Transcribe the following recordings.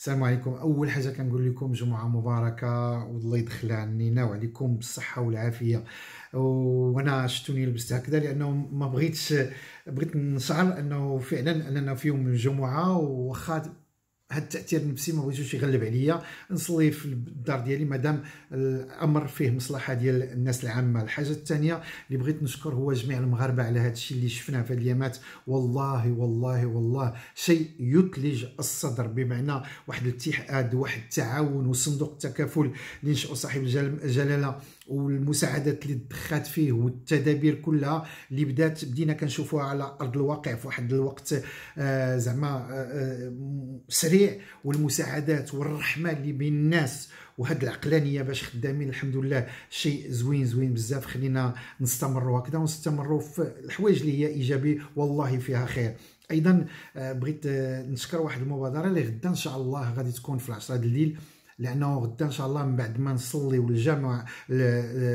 السلام عليكم اول حاجه كنقول لكم جمعه مباركه والله يدخل علينا وعليكم بالصحه والعافيه وانا شتوني لبست هكذا لانه ما بغيتش بغيت نشعر انه فعلا اننا في يوم الجمعه وخا هذا التاثير النفسي ما بغيتوش يغلب عليا نصلي في الدار ديالي مادام الامر فيه مصلحه ديال الناس العامه الحاجه الثانيه اللي بغيت نشكر هو جميع المغاربه على هذا الشيء اللي شفناه في هذه اليامات والله والله والله شيء يثلج الصدر بمعنى واحد الاتحاد واحد التعاون وصندوق التكافل اللي نشأ صاحب الجلاله والمساعدات اللي دخات فيه والتدابير كلها اللي بدات بدينا كنشوفوها على ارض الواقع في واحد الوقت آه، زعما آه، آه، سريع والمساعدات والرحمه اللي بين الناس وهاد العقلانيه باش خدامين الحمد لله شيء زوين زوين بزاف خلينا نستمروا هكذا ونستمروا في الحوايج اللي هي ايجابي والله فيها خير ايضا بغيت نشكر واحد المبادره اللي غدا ان شاء الله غادي تكون في العشرة الليل لانه غدا ان شاء الله من بعد ما نصلي الجمع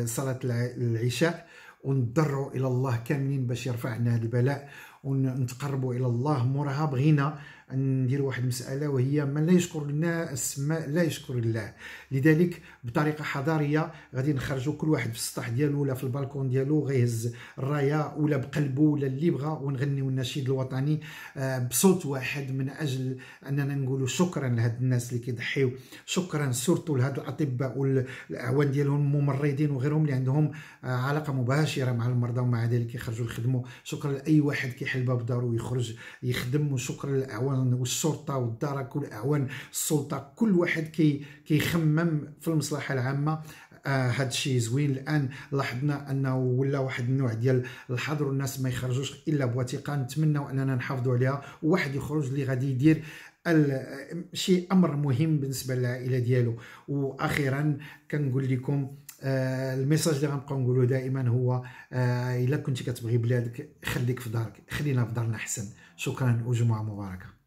صلاه العشاء ونضرعوا الى الله كاملين باش يرفع عنا هذا البلاء ونتقربوا الى الله موراها بغينا ندير واحد المساله وهي من لا يشكر الناس ما لا يشكر الله لذلك بطريقه حضاريه غادي نخرجوا كل واحد في السطح ديالو ولا في البالكون ديالو غيهز الرايه ولا بقلبه ولا اللي بغى ونغنيو النشيد الوطني آه، بصوت واحد من اجل اننا نقولوا شكرا لهاد الناس اللي كيضحيو شكرا سورتو لهاد الاطباء والاعوان ديالهم الممرضين وغيرهم اللي عندهم آه، علاقه مباشره مع المرضى ومع ذلك يخرجوا يخدموا شكرا لاي واحد كيحل باب دارو ويخرج يخدم وشكرا للاعوان الامن والشرطه والدرك والاعوان السلطه كل واحد كي كيخمم في المصلحه العامه آه، هذا آه الشيء زوين الان لاحظنا انه ولا واحد النوع ديال الحظر والناس ما يخرجوش الا بوثيقه نتمنوا اننا نحافظوا عليها وواحد يخرج اللي غادي يدير شي امر مهم بالنسبه للعائله ديالو واخيرا كنقول لكم آه الميساج اللي غنبقاو نقولوه دائما هو آه الا كنت كتبغي بلادك خليك في دارك خلينا في دارنا احسن شكرا وجمعه مباركه